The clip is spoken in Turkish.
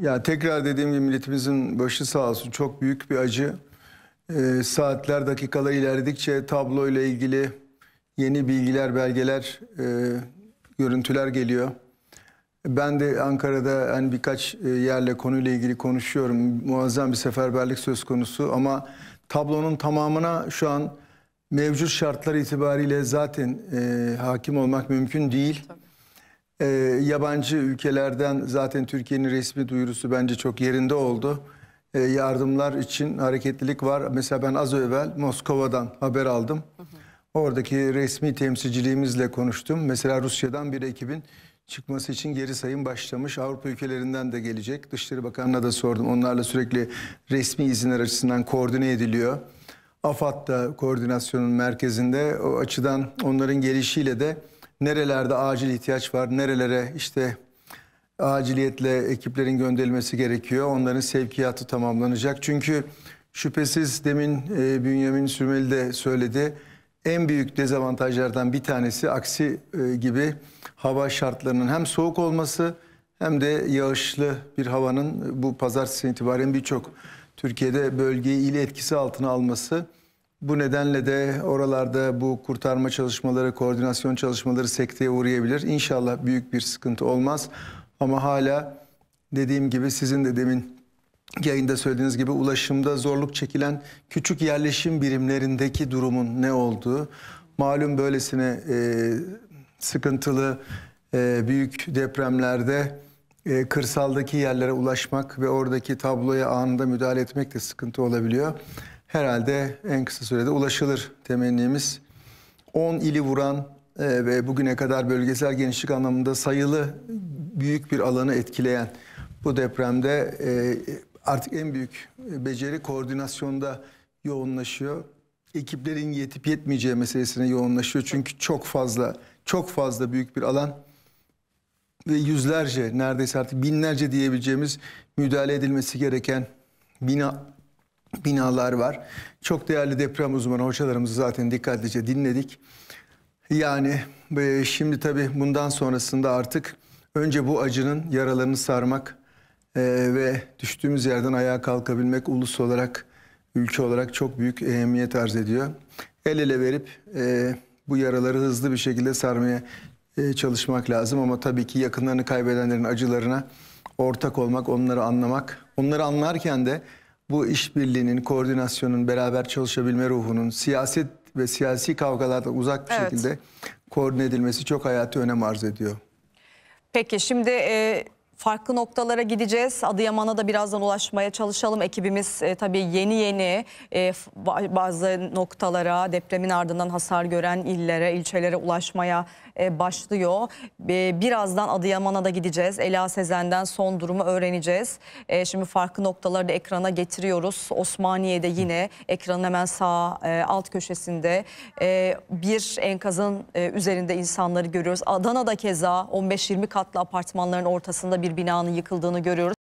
Ya tekrar dediğim gibi milletimizin başı sağ olsun çok büyük bir acı. E, saatler, dakikalar ilerledikçe tablo ile ilgili yeni bilgiler, belgeler, e, görüntüler geliyor. Ben de Ankara'da hani birkaç e, yerle konuyla ilgili konuşuyorum. Muazzam bir seferberlik söz konusu ama tablonun tamamına şu an mevcut şartlar itibariyle zaten e, hakim olmak mümkün değil. Tabii e, yabancı ülkelerden zaten Türkiye'nin resmi duyurusu bence çok yerinde oldu. E, yardımlar için hareketlilik var. Mesela ben az evvel Moskova'dan haber aldım. Hı hı. Oradaki resmi temsilciliğimizle konuştum. Mesela Rusya'dan bir ekibin çıkması için geri sayım başlamış. Avrupa ülkelerinden de gelecek. Dışişleri Bakanı'na da sordum. Onlarla sürekli resmi izinler açısından koordine ediliyor. AFAD da koordinasyonun merkezinde. O açıdan onların gelişiyle de Nerelerde acil ihtiyaç var, nerelere işte aciliyetle ekiplerin gönderilmesi gerekiyor. Onların sevkiyatı tamamlanacak. Çünkü şüphesiz demin e, Bünyamin Sürmeli de söyledi. En büyük dezavantajlardan bir tanesi aksi e, gibi hava şartlarının hem soğuk olması hem de yağışlı bir havanın bu pazartesi itibaren birçok Türkiye'de bölgeyi il etkisi altına alması bu nedenle de oralarda bu kurtarma çalışmaları, koordinasyon çalışmaları sekteye uğrayabilir. İnşallah büyük bir sıkıntı olmaz. Ama hala dediğim gibi sizin de demin yayında söylediğiniz gibi ulaşımda zorluk çekilen küçük yerleşim birimlerindeki durumun ne olduğu. Malum böylesine e, sıkıntılı e, büyük depremlerde e, kırsaldaki yerlere ulaşmak ve oradaki tabloya anında müdahale etmek de sıkıntı olabiliyor herhalde en kısa sürede ulaşılır temennimiz. 10 ili vuran e, ve bugüne kadar bölgesel genişlik anlamında sayılı büyük bir alanı etkileyen bu depremde e, artık en büyük beceri koordinasyonda yoğunlaşıyor. Ekiplerin yetip yetmeyeceği meselesine yoğunlaşıyor. Çünkü çok fazla, çok fazla büyük bir alan ve yüzlerce, neredeyse artık binlerce diyebileceğimiz müdahale edilmesi gereken bina binalar var. Çok değerli deprem uzmanı hocalarımızı zaten dikkatlice dinledik. Yani e, şimdi tabii bundan sonrasında artık önce bu acının yaralarını sarmak e, ve düştüğümüz yerden ayağa kalkabilmek ulus olarak, ülke olarak çok büyük ehemmiyet arz ediyor. El ele verip e, bu yaraları hızlı bir şekilde sarmaya çalışmak lazım ama tabii ki yakınlarını kaybedenlerin acılarına ortak olmak, onları anlamak, onları anlarken de bu işbirliğinin, koordinasyonun, beraber çalışabilme ruhunun siyaset ve siyasi kavgalardan uzak bir evet. şekilde koordine edilmesi çok hayati önem arz ediyor. Peki şimdi e, farklı noktalara gideceğiz. Adıyaman'a da birazdan ulaşmaya çalışalım. Ekibimiz e, tabii yeni yeni e, bazı noktalara, depremin ardından hasar gören illere, ilçelere ulaşmaya e, başlıyor. E, birazdan Adıyaman'a da gideceğiz. Ela Sezen'den son durumu öğreneceğiz. E, şimdi farklı noktaları da ekrana getiriyoruz. Osmaniye'de yine ekranın hemen sağ e, alt köşesinde e, bir enkazın e, üzerinde insanları görüyoruz. Adana'da keza 15-20 katlı apartmanların ortasında bir bir binanın yıkıldığını görüyoruz.